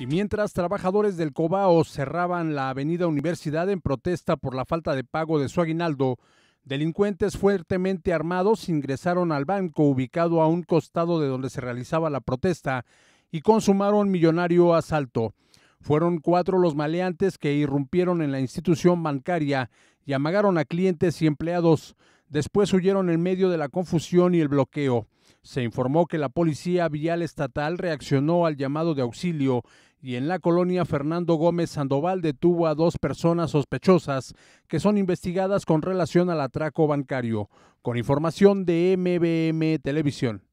Y mientras trabajadores del Cobao cerraban la avenida Universidad en protesta por la falta de pago de su aguinaldo, delincuentes fuertemente armados ingresaron al banco ubicado a un costado de donde se realizaba la protesta y consumaron millonario asalto. Fueron cuatro los maleantes que irrumpieron en la institución bancaria y amagaron a clientes y empleados. Después huyeron en medio de la confusión y el bloqueo. Se informó que la Policía Vial Estatal reaccionó al llamado de auxilio y en la colonia Fernando Gómez Sandoval detuvo a dos personas sospechosas que son investigadas con relación al atraco bancario, con información de MBM Televisión.